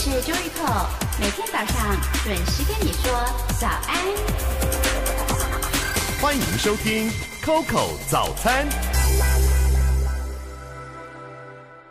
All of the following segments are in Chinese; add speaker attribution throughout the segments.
Speaker 1: 是 Joyco，每天早上准时跟你说早安。欢迎收听《Coco 早餐》。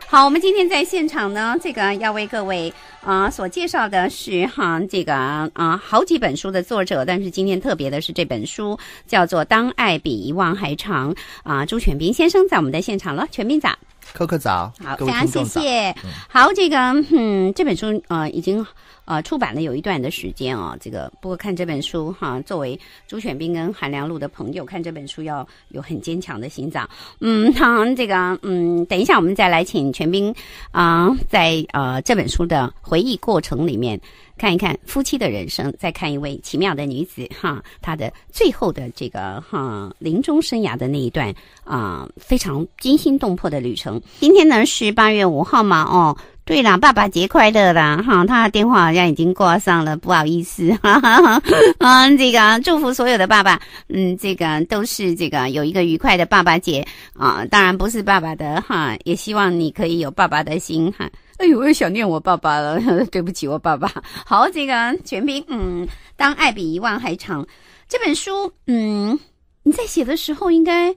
Speaker 1: 好，我们今天在现场呢，这个要为各位啊所介绍的是哈这个啊好几本书的作者，但是今天特别的是这本书叫做《当爱比遗忘还长》啊，朱全斌先生在我们的现场了，全斌早。磕个早，好，非常谢谢。好，这个，嗯，这本书啊，已经。呃，出版了有一段的时间啊，这个不过看这本书哈，作为朱选斌跟韩良露的朋友，看这本书要有很坚强的心脏。嗯，哈，这个嗯，等一下我们再来请全斌啊，在呃这本书的回忆过程里面看一看夫妻的人生，再看一位奇妙的女子哈，她的最后的这个哈临终生涯的那一段啊，非常惊心动魄的旅程。今天呢是八月五号嘛，哦。对啦，爸爸节快乐啦！哈，他的电话好像已经挂上了，不好意思 哈。哈嗯，这个祝福所有的爸爸，嗯，这个都是这个有一个愉快的爸爸节啊。当然不是爸爸的哈，也希望你可以有爸爸的心哈。哎呦，我又想念我爸爸了，对不起我爸爸。好，这个全拼，嗯，当爱比遗忘还长这本书，嗯，你在写的时候应该应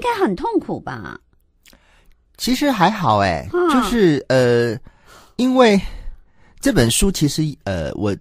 Speaker 1: 该很痛苦吧？
Speaker 2: 其实还好哎，就是呃，因为这本书其实呃我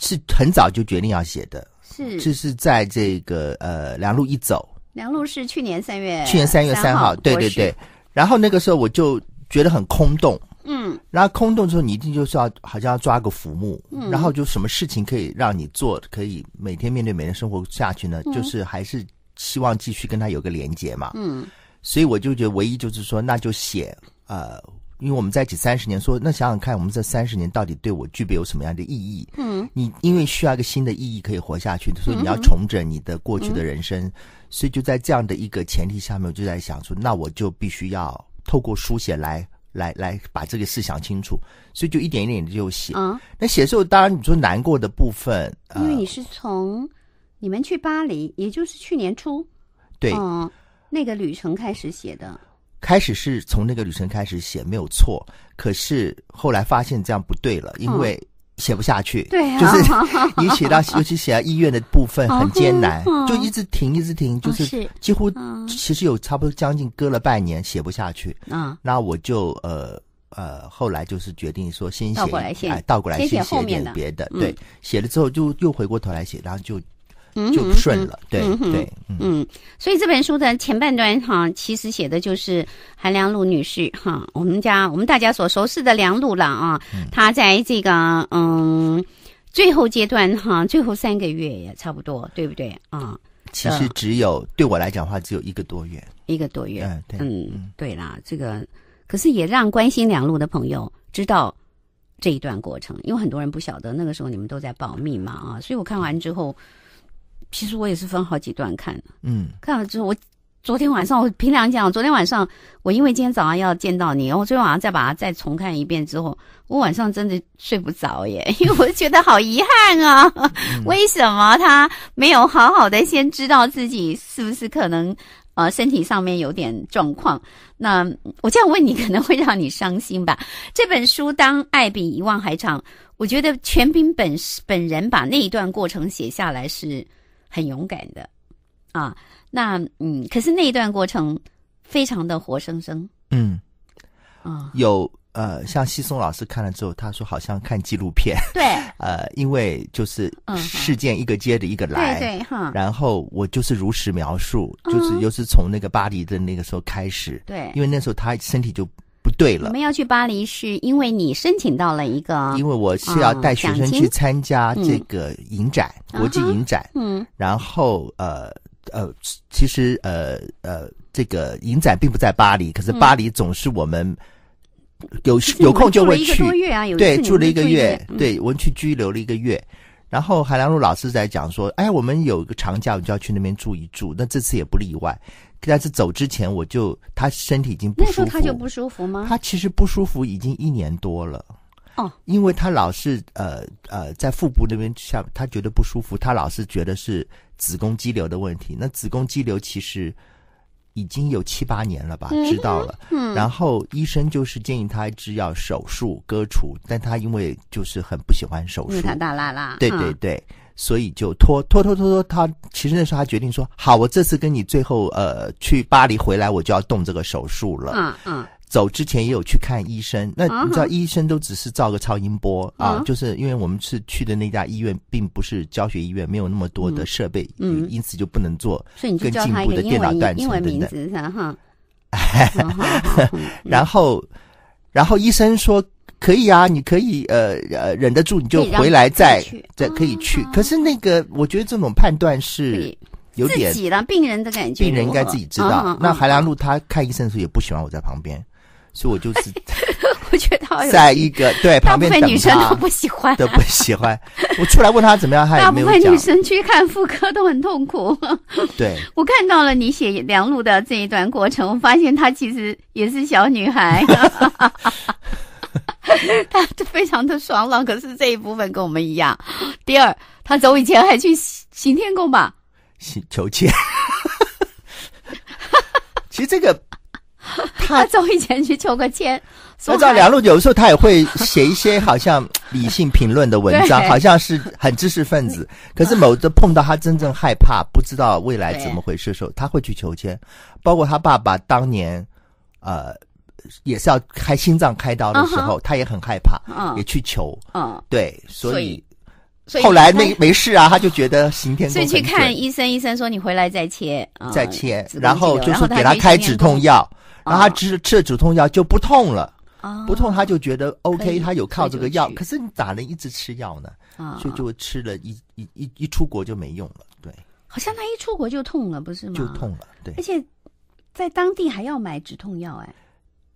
Speaker 2: 是很早就决定要写的，
Speaker 1: 是就是
Speaker 2: 在这个呃梁璐一走，
Speaker 1: 梁璐是去年三月，去年三月三号，对对对。
Speaker 2: 然后那个时候我就觉得很空洞，嗯，然后空洞之后你一定就是要好像要抓个浮木，嗯，然后就什么事情可以让你做，可以每天面对每天生活下去呢？就是还是希望继续跟他有个连接嘛，嗯。所以我就觉得，唯一就是说，那就写，呃，因为我们在一起三十年，说那想想看，我们这三十年到底对我具备有什么样的意义？嗯，你因为需要一个新的意义可以活下去，所以你要重整你的过去的人生。所以就在这样的一个前提下面，我就在想说，那我就必须要透过书写来，来，来把这个事想清楚。所以就一点一点的就写。那写的时候，当然你说难过的部分，因为
Speaker 1: 你是从你们去巴黎，也就是去年初，对。那个旅程开始写的，
Speaker 2: 开始是从那个旅程开始写，没有错。可是后来发现这样不对了，因为写不下去。对，就是，你写到 尤其写到医院的部分很艰难，就一直停，一直停，就是几乎其实有差不多将近搁了半年写不下去。嗯，那我就呃呃后来就是决定说先写，哎，倒过来先写后面的。对，写了之后就又回过头来写，然后就。
Speaker 1: 就顺了，对对，嗯，所以这本书的前半段哈，其实写的就是韩良璐女士哈，我们家我们大家所熟悉的梁璐了啊，他在这个嗯最后阶段哈，最后三个月也差不多，对不对啊？其实
Speaker 2: 只有对我来讲的话，只有一个多月，
Speaker 1: 一个多月，嗯，对啦，这个可是也让关心梁路的朋友知道这一段过程，因为很多人不晓得那个时候你们都在保密嘛啊，所以我看完之后。其实我也是分好几段看的，嗯，看了之后，我昨天晚上我平凉讲，昨天晚上我因为今天早上要见到你，然后昨天晚上再把它再重看一遍之后，我晚上真的睡不着耶，因为我觉得好遗憾啊，为什么他没有好好的先知道自己是不是可能呃身体上面有点状况？那我这样问你可能会让你伤心吧？这本书《当爱比遗忘还长》，我觉得全斌本本人把那一段过程写下来是。很勇敢的，啊，那嗯，可是那一段过程非常的活生生，嗯，啊，
Speaker 2: 有呃，像西松老师看了之后，他说好像看纪录片，对，呃，因为就是事件一个接着一个来，
Speaker 1: 对哈，然
Speaker 2: 后我就是如实描述，就是又是从那个巴黎的那个时候开始，对，因为那时候他身体就。不对了，我
Speaker 1: 们要去巴黎是因为你申请到了一个，因为我是要带学生去
Speaker 2: 参加这个影展，国际影展，嗯，然后呃呃，其实呃呃，这个影展并不在巴黎，可是巴黎总是我们有有空就会去，对，住了一个月，对，我们去拘留了一个月。然后海良路老师在讲说，哎，我们有一个长假，我们就要去那边住一住。那这次也不例外。但是走之前，我就他身体已经不舒服。那他就不
Speaker 1: 舒服吗？他
Speaker 2: 其实不舒服已经一年多了。哦，因为他老是呃呃在腹部那边下，他觉得不舒服。他老是觉得是子宫肌瘤的问题。那子宫肌瘤其实。已经有七八年了吧，知道了。嗯，然后医生就是建议他只要手术割除，但他因为就是很不喜欢手术。他大
Speaker 1: 啦拉。对对
Speaker 2: 对，所以就拖拖拖拖拖。他其实那时候他决定说：“好，我这次跟你最后呃去巴黎回来，我就要动这个手术了。”嗯嗯。走之前也有去看医生，那你知道医生都只是照个超音波啊，就是因为我们是去的那家医院，并不是教学医院，没有那么多的设备，嗯，因此就不能做。更进步的电脑断个等等。名字哈，然后然后医生说可以啊，你可以呃呃忍得住，你就回来再再可以去。可是那个我觉得这种判断是有点自己
Speaker 1: 的病人的感觉，病人应该自己知道。那海
Speaker 2: 兰路他看医生的时候也不喜欢我在旁边。所以我就是，
Speaker 1: 我觉得在一个对旁边等大部分女生都不喜欢，都不
Speaker 2: 喜欢。我出来问他怎么样，他没有讲？大部分女生
Speaker 1: 去看妇科都很痛苦。对，我看到了你写梁璐的这一段过程，我发现她其实也是小女孩，她 非常的爽朗。可是这一部分跟我们一样。第二，他走以前还去行天宫吧？
Speaker 2: 行求签。
Speaker 1: 其实这个。他走以前去求个签。我知道梁璐
Speaker 2: 有时候他也会写一些好像理性评论的文章，好像是很知识分子。可是某次碰到他真正害怕不知道未来怎么回事的时候，他会去求签。包括他爸爸当年，呃，也是要开心脏开刀的时候，他也很害怕，也去求。嗯，对，所以，
Speaker 1: 后来那没
Speaker 2: 事啊，他就觉得刑天。所以去看
Speaker 1: 医生，医生说你回来再切，再切，
Speaker 2: 然后就是给他开止痛药。然后他吃吃了止痛药就不痛了，不痛他就觉得 O K，他有靠这个药。可是你咋能一直吃药呢？所以就吃了一一一一出国就没用了，对。
Speaker 1: 好像他一出国就痛了，不是吗？就痛了，对。而且在当地还要买止痛药，哎。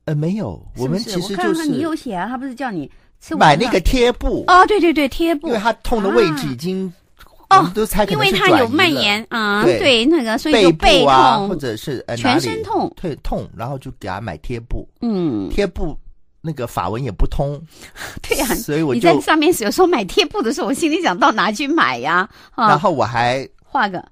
Speaker 2: 呃，没有，我们其实就是你有
Speaker 1: 写啊，他不是叫你吃买那个贴布啊？对对对，贴布，因为他痛的位置已
Speaker 2: 经。哦，因为它有蔓
Speaker 1: 延啊，对那个，所以有背痛或者
Speaker 2: 是全身痛，腿痛，然后就给他买贴布。嗯，贴布那个法文也不通，对呀，所以我就你在上面
Speaker 1: 有时候买贴布的时候，我心里想到哪去买呀？然后我还画个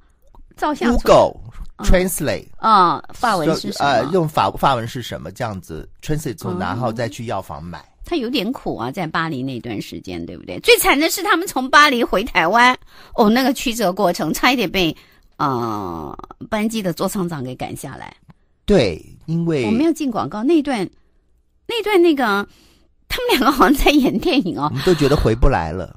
Speaker 1: 照相，Google
Speaker 2: Translate
Speaker 1: 啊，法文是呃，
Speaker 2: 用法法文是什么这样子，Translate，然后再去药房
Speaker 1: 买。他有点苦啊，在巴黎那段时间，对不对？最惨的是他们从巴黎回台湾，哦，那个曲折过程，差一点被呃班机的座舱长给赶下来。
Speaker 2: 对，因为我没有
Speaker 1: 进广告那段，那段那个他们两个好像在演电影哦，
Speaker 2: 都觉得回不来了。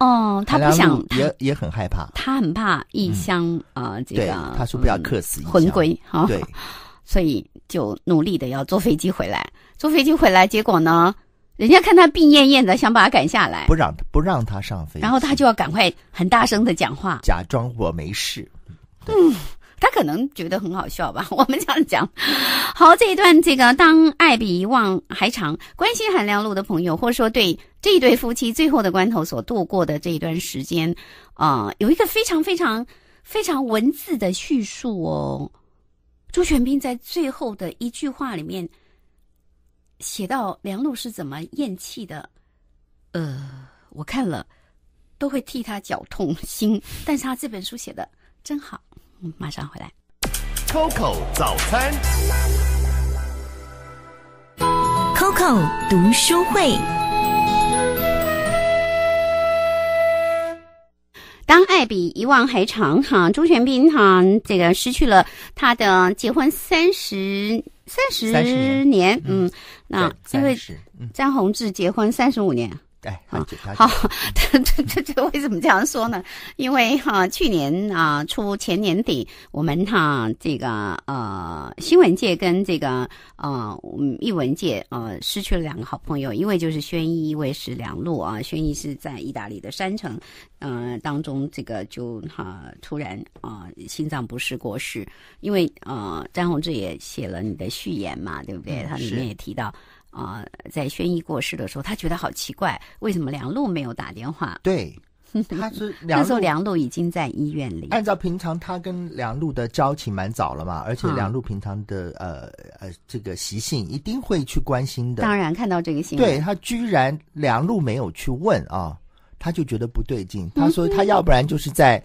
Speaker 1: 哦，他不想也也很害怕，他很怕异乡啊，这个他说不要客死魂归哈，对，所以就努力的要坐飞机回来，坐飞机回来，结果呢？人家看他病恹恹的，想把他赶下来，不让他不让他上飞机，然后他就要赶快很大声的讲话，假
Speaker 2: 装我没事。
Speaker 1: 嗯，他可能觉得很好笑吧？我们这样讲。好，这一段，这个当爱比遗忘还长，关心韩良璐的朋友，或者说对这一对夫妻最后的关头所度过的这一段时间，啊，有一个非常非常非常文字的叙述哦。朱全斌在最后的一句话里面。写到梁璐是怎么咽气的，呃，我看了都会替他绞痛心，但是他这本书写的真好，马上回来。Coco 早餐，Coco 读书会，当爱比遗忘还长，哈，朱全斌，哈，这个失去了他的结婚三十。三十年，嗯，那因为张宏志结婚三十五年。哎，好，好，这这这为什么这样说呢？因为哈，去年啊，出前年底，我们哈这个呃新闻界跟这个呃艺文界呃失去了两个好朋友，因为就是宣仪，一位是梁璐啊，宣仪是在意大利的山城，呃当中这个就哈突然啊心脏不适过世，因为呃詹宏志也写了你的序言嘛，对不对？他里面也提到。啊，在轩逸过世的时候，他觉得好奇怪，为什么梁璐没有打电话？对，
Speaker 2: 他是 那时候梁
Speaker 1: 璐已经在医院里。按照平常他跟梁璐的交情，蛮早了嘛，而且梁璐
Speaker 2: 平常的呃呃这个习性，一定会去关心的。当然，
Speaker 1: 看到这个信，对
Speaker 2: 他居然梁璐没有去问啊，他就觉得不对劲。他说他要不然就是在。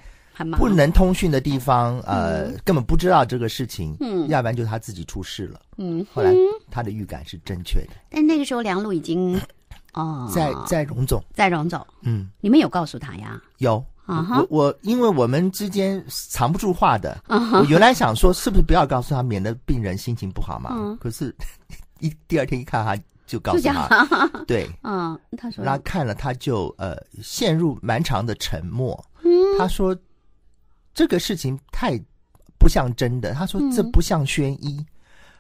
Speaker 2: 不能通讯的地方，呃，根本不知道这个事情。嗯，要不然就他自己出事了。嗯，后来他的预感是正确的。
Speaker 1: 但那个时候梁璐已经 哦，在在荣总，在荣总。嗯，你们有告诉他呀？
Speaker 2: 有我我因为我们之间藏不住话的。我原来想说是不是不要告诉他，免得病人心情不好嘛。可是，一第二天一看他，就告诉他。对，
Speaker 1: 嗯，他说他
Speaker 2: 看了，他就呃陷入漫长的沉默。嗯，他说。这个事情太不像真的，他说这不像宣一，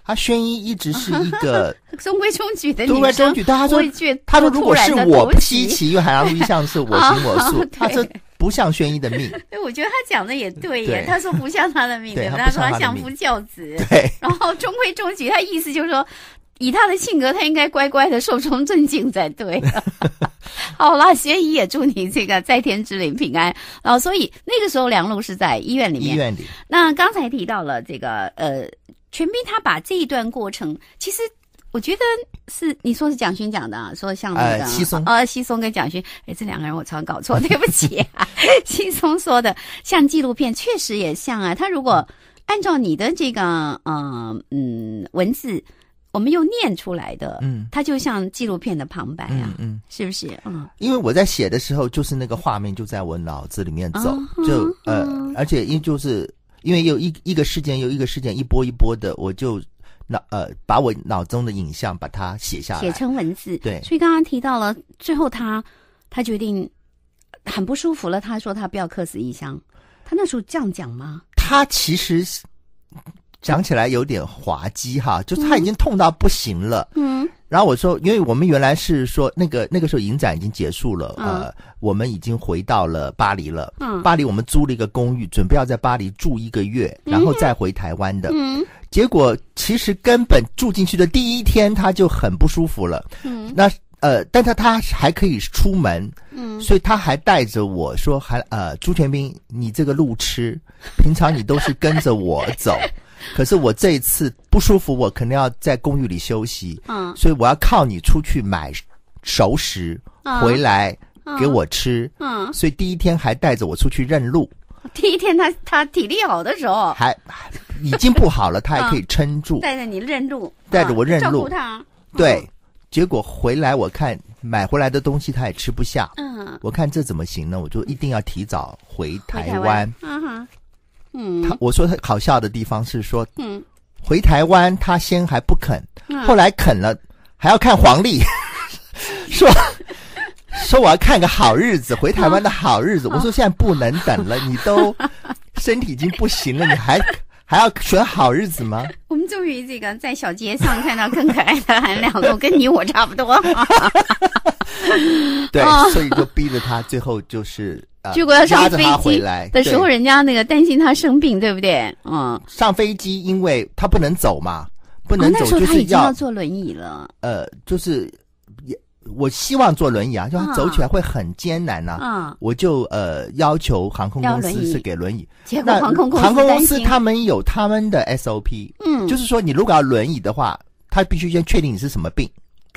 Speaker 2: 他宣一一直是一个
Speaker 1: 中规中矩的，中规中矩。但他说他说如果是我稀奇，因
Speaker 2: 为海洋陆一像是我行我素，他说。不像轩一的命。
Speaker 1: 对，我觉得他讲的也对耶，他说不像他的命，对，他说他相夫教子，对，然后中规中矩。他意思就是说。以他的性格，他应该乖乖的寿终正寝才对。好了，学姨也祝你这个在天之灵平安。然后，所以那个时候梁璐是在医院里面。医院里。那刚才提到了这个呃，全斌他把这一段过程，其实我觉得是你说是蒋勋讲的啊，说像那个呃西松跟蒋勋，哎，这两个人我常搞错，对不起。西松说的像纪录片，确实也像啊。他如果按照你的这个呃嗯文字。我们又念出来的，嗯，它就像纪录片的旁白呀，嗯，是不是？嗯，因为
Speaker 2: 我在写的时候，就是那个画面就在我脑子里面走，就呃，而且因就是因为有一一个事件又一个事件一波一波的，我就脑呃把我脑中的影像把它写下来，写成文字。对，所
Speaker 1: 以刚刚提到了最后，他他决定很不舒服了，他说他不要客死异乡，他那时候这样讲吗？
Speaker 2: 他其实。讲起来有点滑稽哈，就他已经痛到不行了。嗯，然后我说，因为我们原来是说那个那个时候影展已经结束了呃，我们已经回到了巴黎了。嗯，巴黎我们租了一个公寓，准备要在巴黎住一个月，然后再回台湾的。嗯，结果其实根本住进去的第一天他就很不舒服了。嗯，那呃，但他他还可以出门。嗯，所以他还带着我说，还呃朱全斌，你这个路痴，平常你都是跟着我走。可是我这一次不舒服，我肯定要在公寓里休息。嗯，所以我要靠你出去买熟食回来给我吃。嗯，所以第一天还带着我出去认路。
Speaker 1: 第一天他他体力好的时候
Speaker 2: 还已经不好了，他还可以撑住。带
Speaker 1: 着你认路。带着我认路。照顾他。对，
Speaker 2: 结果回来我看买回来的东西他也吃不下。嗯，我看这怎么行呢？我就一定要提早回台湾。嗯
Speaker 1: 哼。嗯，他我
Speaker 2: 说他好笑的地方是说，嗯，回台湾他先还不肯，后来肯了，还要看黄历，说说我要看个好日子回台湾的好日子。我说现在不能等了，你都 身体已经不行了，你还还要选好日子吗？
Speaker 1: 我们终于这个在小街上看到更可爱的韩两了，跟你我差不多。对，所以就
Speaker 2: 逼着他最后就是。结果要上飞机的时候，人
Speaker 1: 家那个担心他生病，对不对？嗯，上飞机因为
Speaker 2: 他不能走嘛，不能走就睡要
Speaker 1: 坐轮椅了，
Speaker 2: 呃，就是也我希望坐轮椅啊，就他走起来会很艰难呐。嗯，我就呃要求航空公司是给轮椅。结果航空公司航空公司他们有他们的 SOP，嗯，就是说你如果要轮椅的话，他必须先确定你是什么病。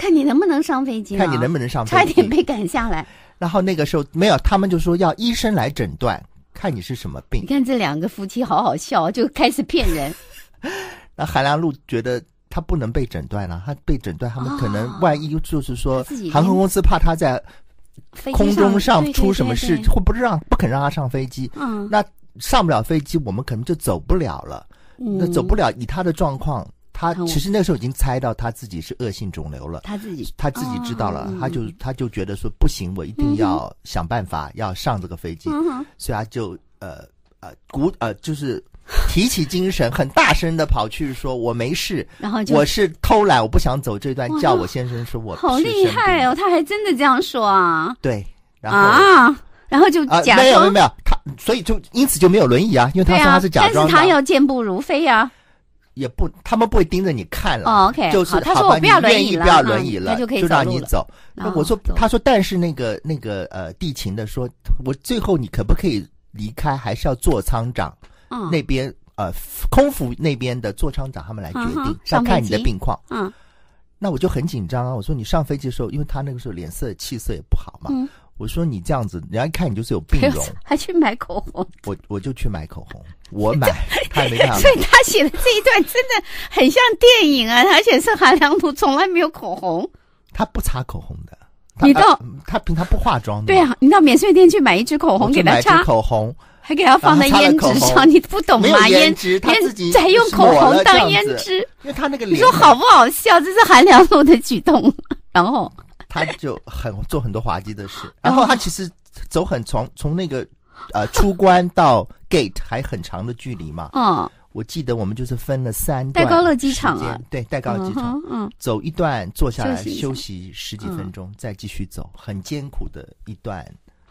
Speaker 1: 看你能不能上飞机？看你能不能
Speaker 2: 上，飞差点被
Speaker 1: 赶下来。
Speaker 2: 然后那个时候没有，他们就说要医生来诊断，看你是什么病。你看
Speaker 1: 这两个夫妻好好笑，就开始骗人。
Speaker 2: 那韩良路觉得他不能被诊断了，他被诊断，他们可能万一就是说，航空公司怕他在空中上出什么事，或不让不肯让他上飞机。嗯，那上不了飞机，我们可能就走不了了。
Speaker 1: 那走不了，
Speaker 2: 以他的状况。他其实那时候已经猜到他自己是恶性肿瘤了，他自己他自己知道了，他就他就觉得说不行，我一定要想办法要上这个飞机，所以他就呃呃鼓呃就是提起精神很大声的跑去说我没事，然后就我是偷懒我不想走这段，叫我先生说我好厉害
Speaker 1: 哦，他还真的这样说啊，
Speaker 2: 对，然后啊
Speaker 1: 然后就假装没有没有没
Speaker 2: 有他，所以就因此就没有轮椅啊，因为他说他是假装的，但是他
Speaker 1: 要健步如飞啊。
Speaker 2: 也不，他们不会盯着你看了。就 o k 好，你愿意不要轮椅了，就可以走。那我说，他说，但是那个那个呃，地勤的说，我最后你可不可以离开？还是要做舱长那边呃，空服那边的座舱长他们来决定，要看你的病况。嗯，那我就很紧张啊。我说你上飞机的时候，因为他那个时候脸色气色也不好嘛。我说你这样子，人家一看你就是有病容，
Speaker 1: 还去买口红。
Speaker 2: 我我就去买口红，我买，他没买。所以他
Speaker 1: 写的这一段真的很像电影啊！他写是韩良图从来没有口红，
Speaker 2: 他不擦口红的。你到他平常不化妆。对
Speaker 1: 啊，你到免税店去买一支口红给他擦。口
Speaker 2: 红还给他放在胭脂上，你不懂吗？胭脂他自己用口红当胭脂，
Speaker 1: 你说好不好笑？这是韩良露的举动，然后。
Speaker 2: 他就很做很多滑稽的事，然后他其实走很从从那个呃出关到 gate 还很长的距离嘛。嗯。我记得我们就是分了三段。戴高乐机场啊。对，戴高乐机场。嗯。走一段，坐下来休息十几分钟，再继续走，很艰苦的一段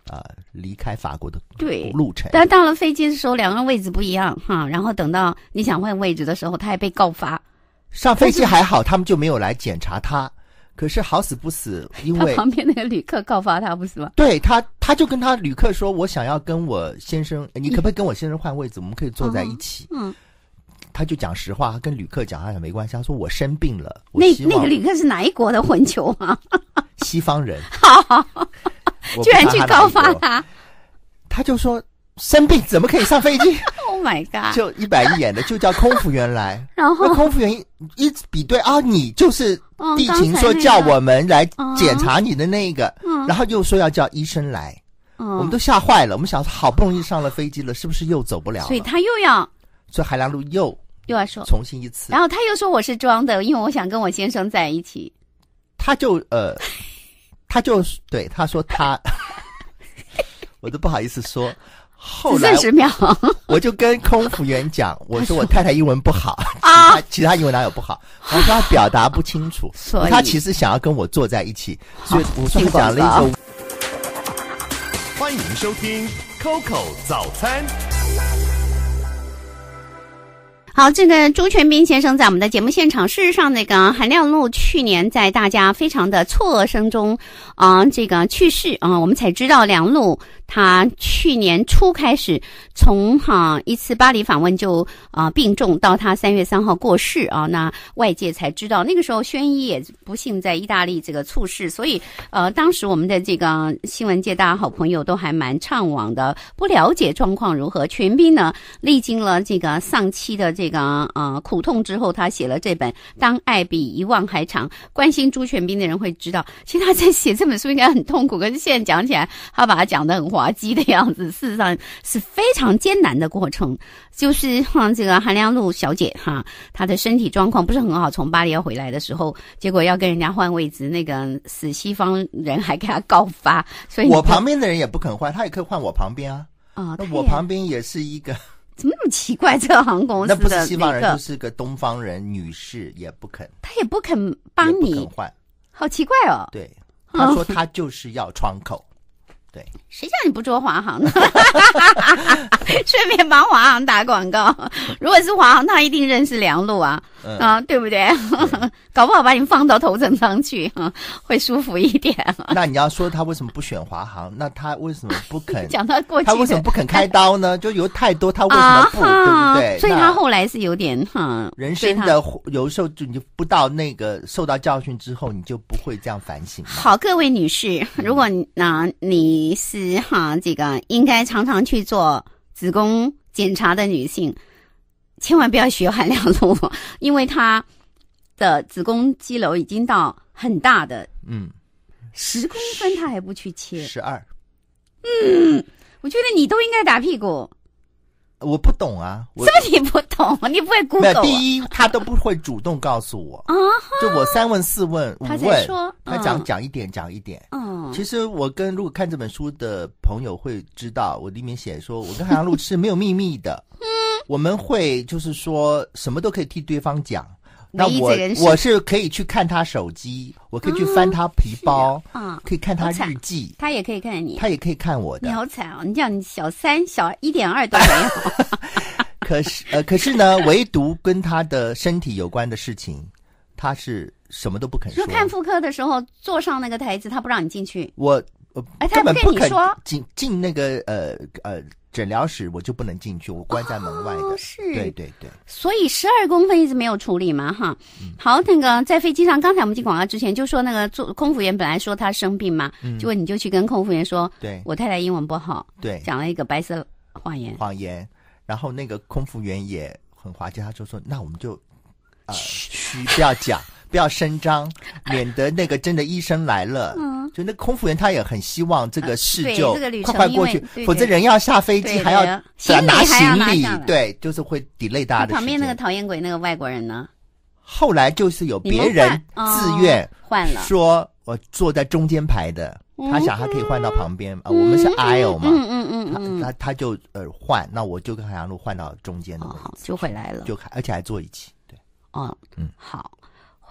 Speaker 2: 啊，离开法国的
Speaker 1: 对路程。但到了飞机的时候，两个位置不一样哈，然后等到你想换位置的时候，他还被告发。上飞机还好，
Speaker 2: 他们就没有来检查他。可是好死不死，因为旁边
Speaker 1: 那个旅客告发他不是吗？
Speaker 2: 对他，他就跟他旅客说：“我想要跟我先生，你可不可以跟我先生换位置？我们可以坐在一起。”嗯，他就讲实话，跟旅客讲：“他说没关系，他说我生病了。”那那个旅客
Speaker 1: 是哪一国的混球吗？
Speaker 2: 西方人。好，居然去告发
Speaker 1: 他，他就说：“
Speaker 2: 生病怎么可以上飞机？”
Speaker 1: My God！就
Speaker 2: 一百一演的，就叫空服员来。
Speaker 1: 然后空服
Speaker 2: 员一比对啊，你就是地勤说叫我们来检查你的那个，嗯然后又说要叫医生来，
Speaker 1: 我们都吓
Speaker 2: 坏了。我们想，好不容易上了飞机了，是不是又走不了？所以他又要以海兰路又又要说重新一次。然后他
Speaker 1: 又说我是装的，因为我想跟我先生在一起。
Speaker 2: 他就呃，他就对他说他，我都不好意思说。
Speaker 1: 后四十秒，
Speaker 2: 我就跟空服员讲，我说我太太英文不好，啊，其他英文哪有不好？我说他表达不清楚，他其实想要跟我坐在一起，所以我讲了一个。欢迎收听 Coco 早餐。
Speaker 1: 好，这个朱全斌先生在我们的节目现场。事实上，那个韩亮路去年在大家非常的错愕声中，啊，这个去世啊，我们才知道梁路。他去年初开始，从哈一次巴黎访问就啊病重，到他三月三号过世啊，那外界才知道那个时候宣一也不幸在意大利这个猝逝，所以呃当时我们的这个新闻界大家好朋友都还蛮怅惘的，不了解状况如何。全斌呢历经了这个丧妻的这个啊苦痛之后，他写了这本《当爱比遗忘还长》，关心朱全斌的人会知道，其实他在写这本书应该很痛苦，可是现在讲起来，他把它讲得很活。滑稽的样子，事实上是非常艰难的过程。就是像这个韩良露小姐哈，她的身体状况不是很好，从巴黎要回来的时候，结果要跟人家换位置，那个死西方人还给她告发，所以我旁边
Speaker 2: 的人也不肯换，他也可以换我旁边啊。
Speaker 1: 啊，我旁
Speaker 2: 边也是一个，
Speaker 1: 怎么那么奇怪？这个航空公司那不是西方人，就
Speaker 2: 是个东方人，女士也不肯，她也
Speaker 1: 不肯帮你换，好奇怪哦。对，他说他
Speaker 2: 就是要窗口。对，
Speaker 1: 谁叫你不做华航呢？顺 便帮华航打广告。如果是华航，他一定认识梁璐啊。啊，对不对？搞不好把你放到头枕上去，哈，会舒服一点。
Speaker 2: 那你要说他为什么不选华航？那他为什么不肯？讲到过去，他为什么不肯开刀呢？就有太多，他为什么不？对不对？所以他
Speaker 1: 后来是有点哈，人
Speaker 2: 生的有时候就你不到那个受到教训之后，你就不会这样反省。
Speaker 1: 好，各位女士，如果那你是哈这个应该常常去做子宫检查的女性。千万不要学韩亮路，因为他的子宫肌瘤已经到很大的，嗯，十公分他还不去切，十二，嗯，我觉得你都应该打屁股，我不懂啊，什么你不懂，你不会沟通。第一，
Speaker 2: 他都不会主动告诉我，就我三问四问五问，他讲讲一点讲一点，嗯，其实我跟如果看这本书的朋友会知道，我里面写说我跟韩阳路是没有秘密的。我们会就是说什么都可以替对方讲。那我我是可以去看他手机，我可以去翻他皮包，啊，可以看他日记。
Speaker 1: 他也可以看你。他
Speaker 2: 也可以看我的。
Speaker 1: 你好惨哦，你像小三小一点二都没有。
Speaker 2: 可是呃，可是呢，唯独跟他的身体有关的事情，他是什么都不肯说。看
Speaker 1: 妇科的时候，坐上那个台子，他不让你进去。
Speaker 2: 我。呃，根本不肯进进那个呃呃诊疗室，我就不能进去，我关在门外的。是，对对对。
Speaker 1: 所以十二公分一直没有处理嘛，哈。好，那个在飞机上，刚才我们进广告之前就说那个做空服员本来说他生病嘛，结果你就去跟空服员说，对我太太英文不好，对，讲了一个白色
Speaker 2: 谎言。谎言。然后那个空服员也很滑稽，他就说：“那我们就嘘，不要讲。”不要声张，免得那个真的医生来了。嗯，就那空服员他也很希望这个事就快快过去，否则人要下飞机还要再拿行李，对，就是会 delay 大的。旁边那个
Speaker 1: 讨厌鬼那个外国人呢？
Speaker 2: 后来就是有别人自愿换了，说我坐在中间排的，他想他可以换到旁边啊，我们是 isle 嘛，嗯嗯嗯，他他他就呃换，那我就跟海洋路换到中间了，就回来了，就而且还坐一起，对，
Speaker 1: 嗯嗯好。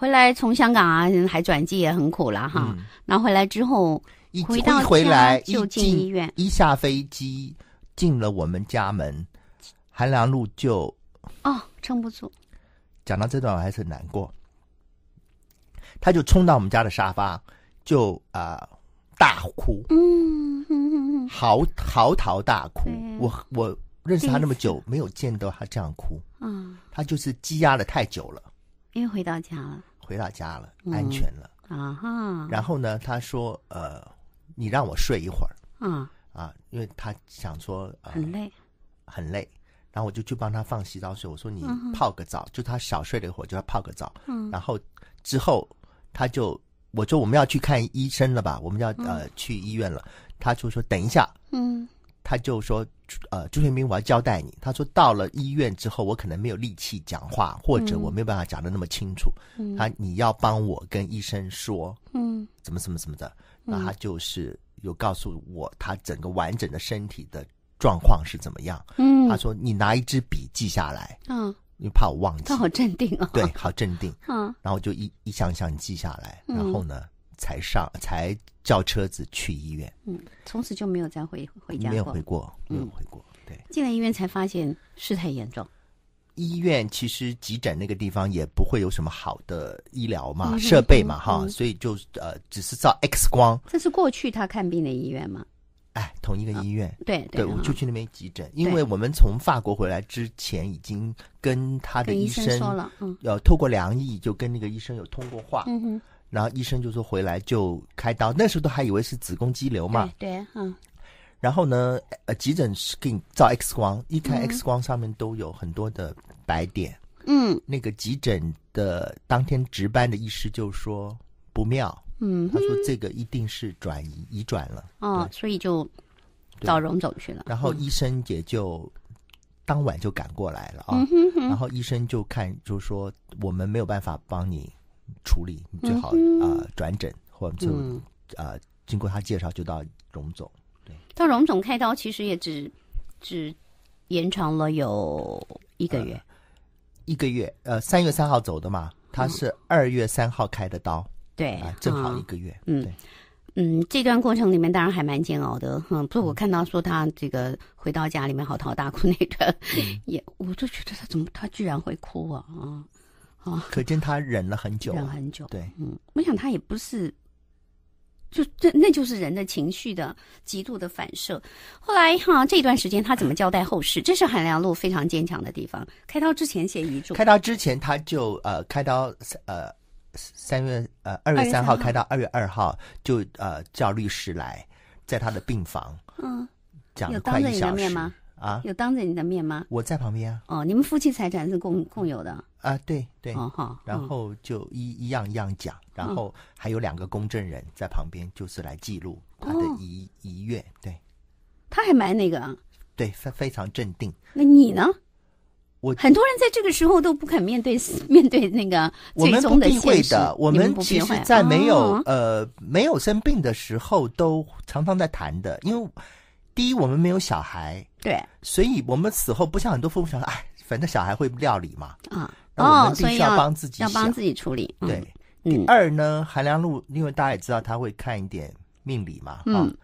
Speaker 1: 回来从香港啊，还转机也很苦了哈。拿回来之后，一回到来就进医院，一下飞机
Speaker 2: 进了我们家门，韩良路就
Speaker 1: 哦撑不住。
Speaker 2: 讲到这段我还是很难过，他就冲到我们家的沙发，就啊大哭，嚎嚎啕大哭。我我认识他那么久，没有见到他这样哭。嗯，他就是积压了太久了，
Speaker 1: 因为回到家了。
Speaker 2: 回到家了，安全了
Speaker 1: 啊！然
Speaker 2: 后呢，他说：“呃，你让我睡一会儿嗯啊，因为他想说很累，很累。”然后我就去帮他放洗澡水，我说：“你泡个澡。”就他小睡了一会儿，就要泡个澡。嗯，然后之后他就我说：“我们要去看医生了吧？我们要呃去医院了。”他就说：“等一下。”嗯。他就说：“呃，朱学明，我要交代你。他说到了医院之后，我可能没有力气讲话，或者我没有办法讲的那么清楚。他你要帮我跟医生说，嗯，怎么怎么怎么的。那他就是有告诉我他整个完整的身体的状况是怎么样。嗯，他说你拿一支笔记下来，嗯，你怕我忘记。他好镇定啊，对，好镇定 嗯，然后就一一项一项记下来，然后呢？”才上才叫车子去医院，
Speaker 1: 嗯，从此就没有再回回家过，没有回过，没有回过，对。进了医院才发现事态严重。
Speaker 2: 医院其实急诊那个地方也不会有什么好的医疗嘛设备嘛哈，所以就呃只是照 X 光。
Speaker 1: 这是过去他看病的医院吗？
Speaker 2: 哎，同一个医院，对对，我就去那边急诊，因为我们从法国回来之前已经跟他的医生说了，嗯，要透过梁毅就跟那个医生有通过话，嗯哼。然后医生就说回来就开刀，那时候都还以为是子宫肌瘤嘛。对，嗯。然后呢，呃，急诊是给你照 X 光，一看 X 光上面都有很多的白点。嗯。那个急诊的当天值班的医师就说不妙，嗯，他说这个一定是转移、移转了。
Speaker 1: 哦，所以就找荣总去了。然后医
Speaker 2: 生也就当晚就赶过来了啊。然后医生就看，就说我们没有办法帮你。处理你最好啊，转诊或者就啊，经过他介绍就到荣总。
Speaker 1: 对，到荣总开刀其实也只只延长了有一个月，一个月。
Speaker 2: 呃，三月三号走的嘛，他是二月三号开的刀，
Speaker 1: 对，正好一个月。嗯嗯，这段过程里面当然还蛮煎熬的，哼，不是我看到说他这个回到家里面嚎啕大哭那段，也我都觉得他怎么他居然会哭啊啊！
Speaker 2: 可见他忍了很久，忍很久。对，
Speaker 1: 嗯，我想他也不是，就这，那就是人的情绪的极度的反射。后来哈，这段时间他怎么交代后事？这是韩良禄非常坚强的地方。开刀之前写遗嘱，开刀之前他
Speaker 2: 就呃，开刀呃，三月呃二月三号开到二月二号，就呃叫律师来在他的病房，嗯，讲了的小时。啊，有
Speaker 1: 当着你的面吗？我在旁边啊。哦，你们夫妻财产是共共有的。
Speaker 2: 啊，对对。哦哈。然后就一一样一样讲，然后还有两个公证人在旁边，就是来记录他的遗遗愿。对。
Speaker 1: 他还蛮那个。
Speaker 2: 对，非非常镇定。那你呢？我很多
Speaker 1: 人在这个时候都不肯面对面对那个最终的现实。我们不避讳的，我们其实在没有
Speaker 2: 呃没有生病的时候都常常在谈的，因为。第一，我们没有小孩，对，所以我们死后不像很多父母想，哎，反正小孩会料理嘛，
Speaker 1: 啊，那我们必须要帮自己，要帮自己处理。对，
Speaker 2: 第二呢，韩良露，因为大家也知道他会看一点命理嘛，嗯，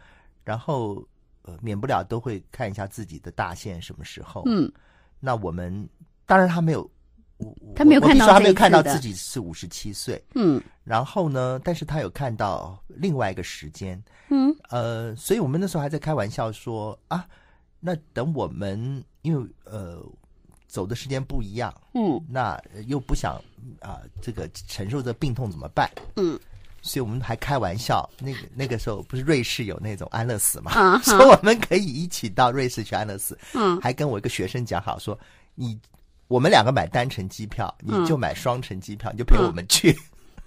Speaker 2: 然后呃，免不了都会看一下自己的大限什么时候，嗯，那我们当然他没有。
Speaker 1: 他没有看到，说他没有看到自己
Speaker 2: 是五十七岁。嗯，然后呢？但是他有看到另外一个时间。嗯，呃，所以我们那时候还在开玩笑说啊，那等我们因为呃走的时间不一样，嗯，那又不想啊这个承受这病痛怎么办？嗯，所以我们还开玩笑，那个那个时候不是瑞士有那种安乐死嘛，说我们可以一起到瑞士去安乐死。嗯，还跟我一个学生讲好说你。我们两个买单程机票，你就买双程机票，你就陪我们去。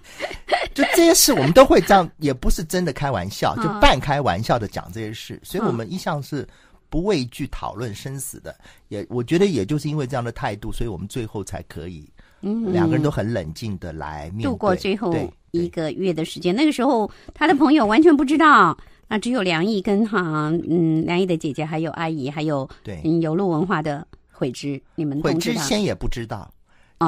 Speaker 2: 就这些事，我们都会这样，也不是真的开玩笑，就半开玩笑的讲这些事。所以，我们一向是不畏惧讨论生死的。也，我觉得也就是因为这样的态度，所以我们最后才可以
Speaker 1: 两个人都
Speaker 2: 很冷静的来度过最后
Speaker 1: 一个月的时间。那个时候，他的朋友完全不知道，那只有梁毅跟哈，嗯，梁毅的姐姐还有阿姨，还有对游路文化的。慧芝，你们慧芝先
Speaker 2: 也不知道，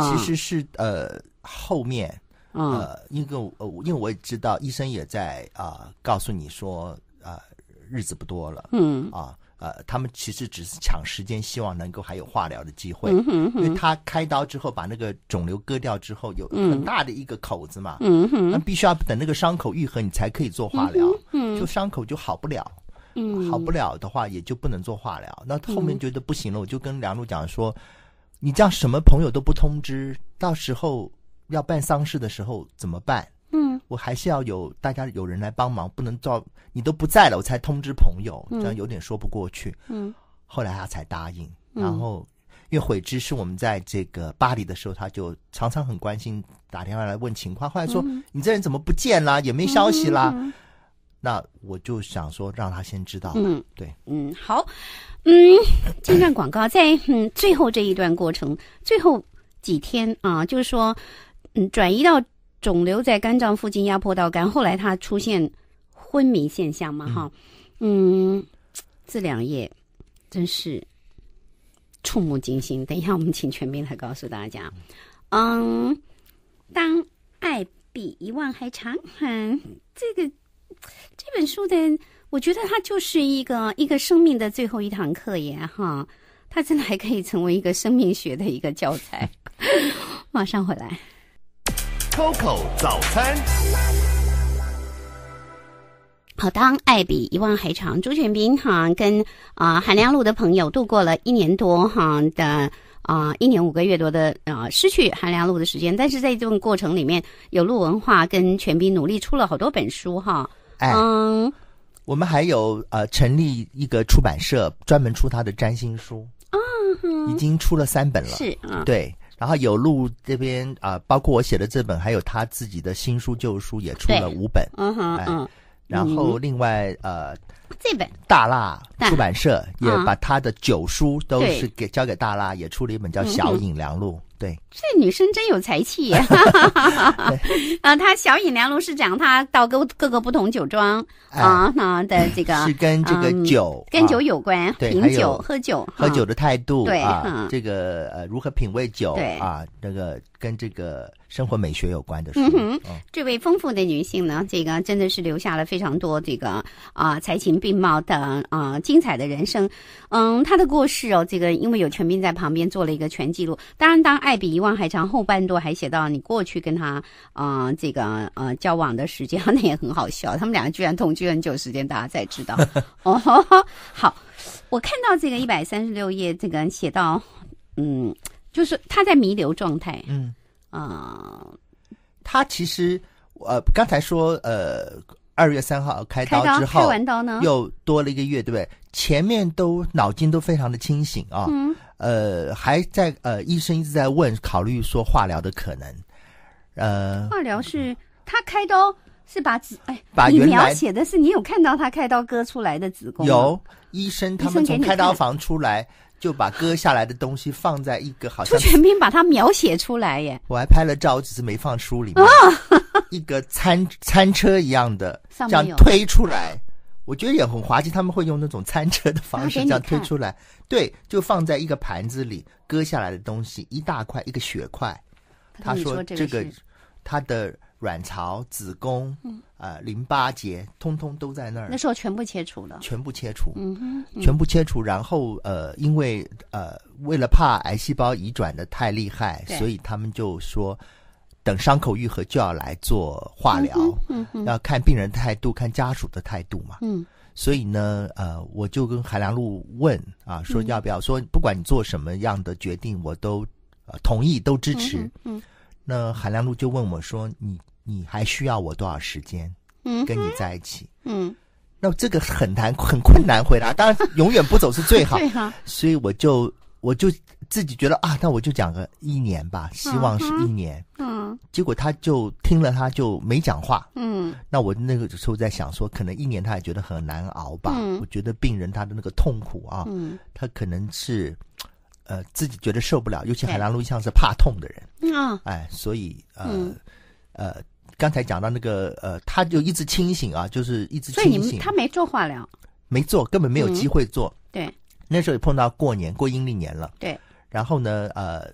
Speaker 2: 其实是呃后面呃，因为呃因为我也知道医生也在啊告诉你说啊日子不多了，嗯啊呃他们其实只是抢时间，希望能够还有化疗的机会，因为他开刀之后把那个肿瘤割掉之后有很大的一个口子嘛，嗯那必须要等那个伤口愈合，你才可以做化疗，嗯就伤口就好不了。嗯，好不了的话，也就不能做化疗。那后面觉得不行了，我就跟梁璐讲说：“你这样什么朋友都不通知，到时候要办丧事的时候怎么办？”嗯，我还是要有大家有人来帮忙，不能照你都不在了我才通知朋友，这样有点说不过去。嗯，后来他才答应。然后因为悔之是我们在这个巴黎的时候，他就常常很关心，打电话来问情况。后来说你这人怎么不见了，也没消息啦。那我就想说，让他先知道。嗯，对，
Speaker 1: 嗯，好，嗯，这段广告在嗯最后这一段过程，最后几天啊，就是说，嗯，转移到肿瘤在肝脏附近压迫到肝，后来他出现昏迷现象嘛，哈，嗯，这两页真是触目惊心。等一下，我们请全斌来告诉大家。嗯，当爱比遗忘还长，嗯，这个。这本书的，我觉得它就是一个一个生命的最后一堂课耶，哈，它真的还可以成为一个生命学的一个教材。马上回来，Coco 早餐，好当爱比遗忘还长。朱全斌哈跟啊韩良璐的朋友度过了一年多哈的啊一年五个月多的啊失去韩良璐的时间，但是在这种过程里面有路文化跟全斌努力出了好多本书哈。
Speaker 2: 哎，我们还有呃，成立一个出版社，专门出他的占星书已经出了三本了，是啊，对，然后有路这边啊，包括我写的这本，还有他自己的新书旧书也出了五本，嗯哼嗯。然后另外呃，这本大辣出版社也把他的九书都是给交给大辣，也出了一本叫《小饮良录》。对，
Speaker 1: 这女生真有才气。啊，她《小饮良录》是讲她到各各个不同酒庄啊，那的这个是跟这个酒跟酒有关，品酒、喝酒、喝酒的
Speaker 2: 态度，对啊，这个呃如何品味酒，对啊，那个跟这个。生活美学有关的书，
Speaker 1: 这位丰富的女性呢，这个真的是留下了非常多这个啊，才情并茂的啊，精彩的人生。嗯，她的过世哦，这个因为有全斌在旁边做了一个全记录。当然，当爱比遗忘还长后半段还写到你过去跟他啊，这个啊交往的时间，那也很好笑。他们两个居然同居很久时间，大家才知道。哦，好，我看到这个一百三十六页，这个写到嗯，就是他在弥留状态，嗯。
Speaker 2: 啊，他其实呃，刚才说呃，二月三号开刀之后，开完刀呢又多了一个月，对不对？前面都脑筋都非常的清醒啊，呃，还在呃，医生一直在问，考虑说化疗的可能，呃，
Speaker 1: 化疗是他开刀是把子哎，你描写的是你有看到他开刀割出来的子宫？有医生他们从开刀
Speaker 2: 房出来。就把割下来的东西放在一个好像出全
Speaker 1: 篇把它描写出来耶！
Speaker 2: 我还拍了照，我只是没放书里面。一个餐餐车一样的这样推出来，我觉得也很滑稽。他们会用那种餐车的方式这样推出来，对，就放在一个盘子里，割下来的东西一大块一个血块。他说这个他的。卵巢、子宫，呃，淋巴结，通通都在那儿。那时
Speaker 1: 候全部切除了，
Speaker 2: 全部切除，嗯，全部切除。然后，呃，因为呃，为了怕癌细胞移转的太厉害，所以他们就说，等伤口愈合就要来做化疗。嗯，要看病人态度，看家属的态度嘛。嗯，所以呢，呃，我就跟海良路问啊，说要不要说，不管你做什么样的决定，我都同意，都支持。嗯，那海良路就问我说，你。你还需要我多少时间？嗯，跟你在一起，嗯，那这个很难，很困难回答。当然，永远不走是最好。最好，所以我就我就自己觉得啊，那我就讲个一年吧，希望是一年。嗯，结果他就听了，他就没讲话。嗯，那我那个时候在想，说可能一年他也觉得很难熬吧。嗯，我觉得病人他的那个痛苦啊，嗯，他可能是呃自己觉得受不了，尤其海南路像是怕痛的人嗯，哎，所以呃呃。刚才讲到那个呃，他就一直清醒啊，就是一直清醒。所以你们他没
Speaker 1: 做化疗？
Speaker 2: 没做，根本没有机会做。对。那时候也碰到过年，过阴历年了。对。然后呢，呃，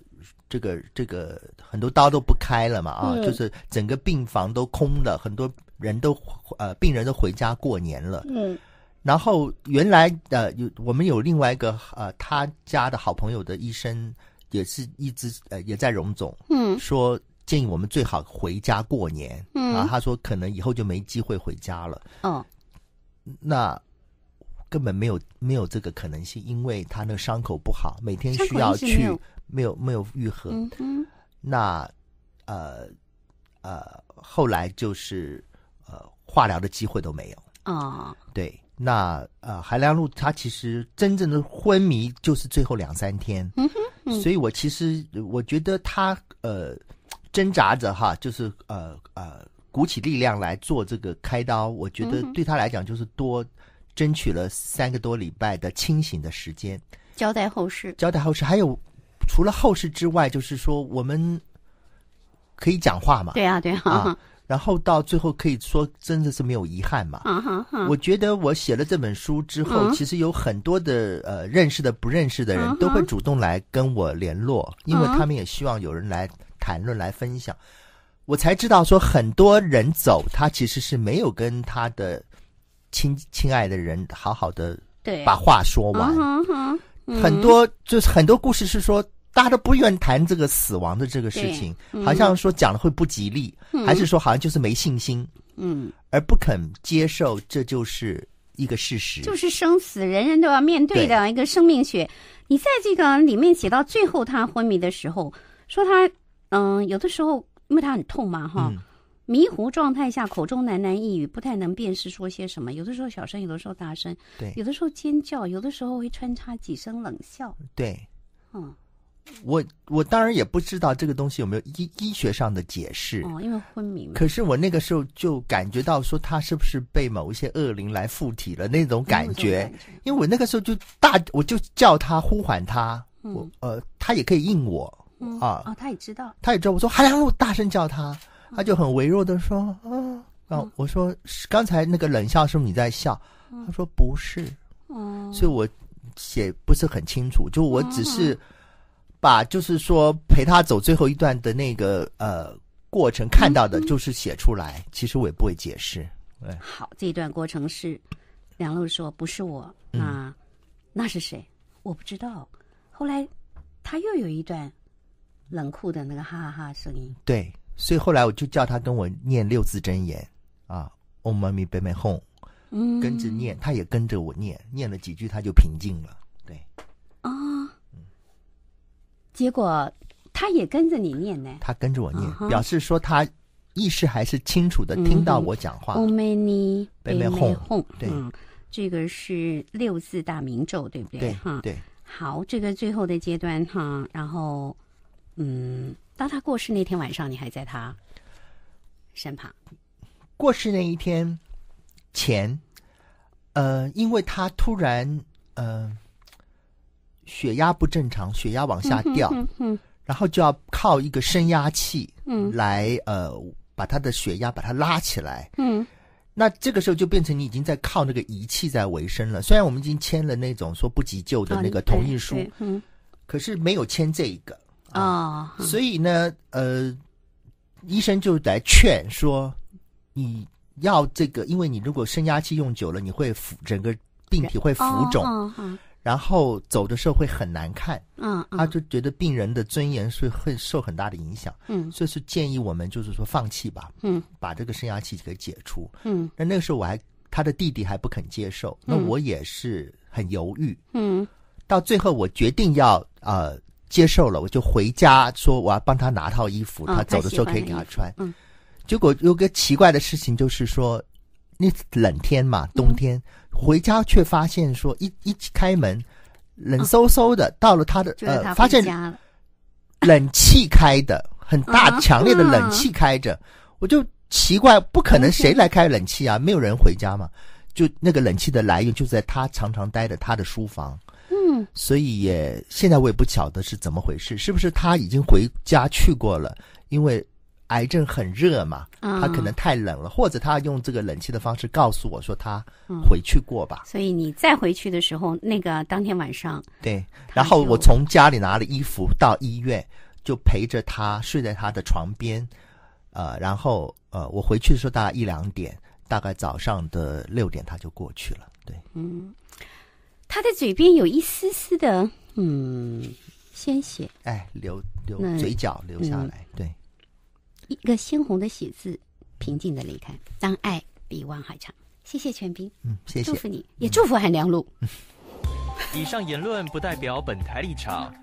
Speaker 2: 这个这个很多刀都不开了嘛啊，就是整个病房都空的，很多人都呃病人都回家过年了。嗯。然后原来呃有我们有另外一个呃他家的好朋友的医生也是一直呃也在荣总嗯说。建议我们最好回家过年。嗯，啊，他说可能以后就没机会回家了。嗯，那根本没有没有这个可能性，因为他那伤口不好，每天需要去，没有没有愈合。嗯那呃呃，后来就是呃化疗的机会都没有啊。对，那呃海良路他其实真正的昏迷就是最后两三天。嗯
Speaker 1: 哼，所以
Speaker 2: 我其实我觉得他呃。挣扎着哈，就是呃呃，鼓起力量来做这个开刀。我觉得对他来讲，就是多争取了三个多礼拜的清醒的时间。
Speaker 1: 交代后事。
Speaker 2: 交代后事，还有除了后事之外，就是说我们可以讲话嘛？对啊，对啊。啊，然后到最后可以说真的是没有遗憾嘛。我觉得我写了这本书之后，其实有很多的呃认识的不认识的人都会主动来跟我联络，因为他们也希望有人来。谈论来分享，我才知道说很多人走，他其实是没有跟他的亲亲爱的人好好的对把话说完。很多就是很多故事是说大家都不愿谈这个死亡的这个事情，好像说讲了会不吉利，还是说好像就是没信心，嗯，而不肯接受这就是一个事实，就
Speaker 1: 是生死人人都要面对的一个生命学。你在这个里面写到最后，他昏迷的时候说他。嗯，有的时候，因为他很痛嘛，哈，迷糊状态下，口中喃喃一语，不太能辨识说些什么。有的时候小声，有的时候大声，对，有的时候尖叫，有的时候会穿插几声冷笑。对，嗯，
Speaker 2: 我我当然也不知道这个东西有没有医医学上的解释，哦，
Speaker 1: 因为昏迷。嘛。可
Speaker 2: 是我那个时候就感觉到说，他是不是被某一些恶灵来附体了那种感觉？因为我那个时候就大，我就叫他呼唤他，我呃，他也可以应我。
Speaker 1: 啊，哦，他也知道，
Speaker 2: 他也知道。我说：“韩良露，大声叫他。”他就很微弱的说：“哦。”然后我说：“刚才那个冷笑，是不是你在笑？”他说：“不是。”嗯，所以我写不是很清楚，就我只是把就是说陪他走最后一段的那个呃过程看到的，就是写出来。其实我也不会解释。
Speaker 1: 好，这一段过程是梁璐说：“不是我，那那是谁？我不知道。”后来他又有一段。冷酷的那个哈哈哈声音。
Speaker 2: 对，所以后来我就叫他跟我念六字真言啊，Om Mani p a m e Hum，跟着念，他也跟着我念，念了几句他就平静了。对
Speaker 1: 啊，嗯，结果他也跟着你念呢，
Speaker 2: 他跟着我念，表示说他意识还是清楚的，听到我讲话。Om
Speaker 1: Mani p a m e Hum，对，这个是六字大明咒，对不对？对哈，对。好，这个最后的阶段哈，然后。嗯，当他过世那天晚上，你还在他身旁。过世那一天
Speaker 2: 前，呃，因为他突然呃血压不正常，血压往下掉，然后就要靠一个升压器嗯，来呃把他的血压把他拉起来。嗯，那这个时候就变成你已经在靠那个仪器在维生了。虽然我们已经签了那种说不急救的那个同意书，可是没有签这一个。
Speaker 1: 啊，
Speaker 2: 所以呢，呃，医生就来劝说，你要这个，因为你如果升压器用久了，你会浮整个病体会浮肿，嗯，然后走的时候会很难看，
Speaker 1: 嗯，他就
Speaker 2: 觉得病人的尊严是会受很大的影响，嗯，所以是建议我们就是说放弃吧，嗯，把这个升压器给解除，嗯，但那个时候我还他的弟弟还不肯接受，那我也是很犹豫，嗯，到最后我决定要呃。接受了，我就回家说我要帮他拿套衣服，他走的时候可以给他穿。嗯，结果有个奇怪的事情就是说，那冷天嘛，冬天回家却发现说一一开门冷飕飕的，到了他的呃发现冷气开的很大，强烈的冷气开着，我就奇怪，不可能谁来开冷气啊？没有人回家嘛？就那个冷气的来源就在他常常待的他的书房。所以也现在我也不晓得是怎么回事，是不是他已经回家去过了？因为癌症很热嘛，他可能太冷了，或者他用这个冷气的方式告诉我说他回去过吧。所
Speaker 1: 以你再回去的时候，那个当天晚上，
Speaker 2: 对，然后我从家里拿了衣服到医院，就陪着他睡在他的床边，呃，然后呃，我回去的时候大概一两点，大概早上的六点他就过去了。对，
Speaker 1: 嗯。他的嘴边有一丝丝的，嗯，鲜血，
Speaker 2: 哎，流流，嘴角流下来，对，
Speaker 1: 一个鲜红的血字，平静的离开，当爱比望还长，谢谢全斌，嗯，谢谢，祝福你，也祝福韩良路。
Speaker 2: 以上言论不代表本台立场。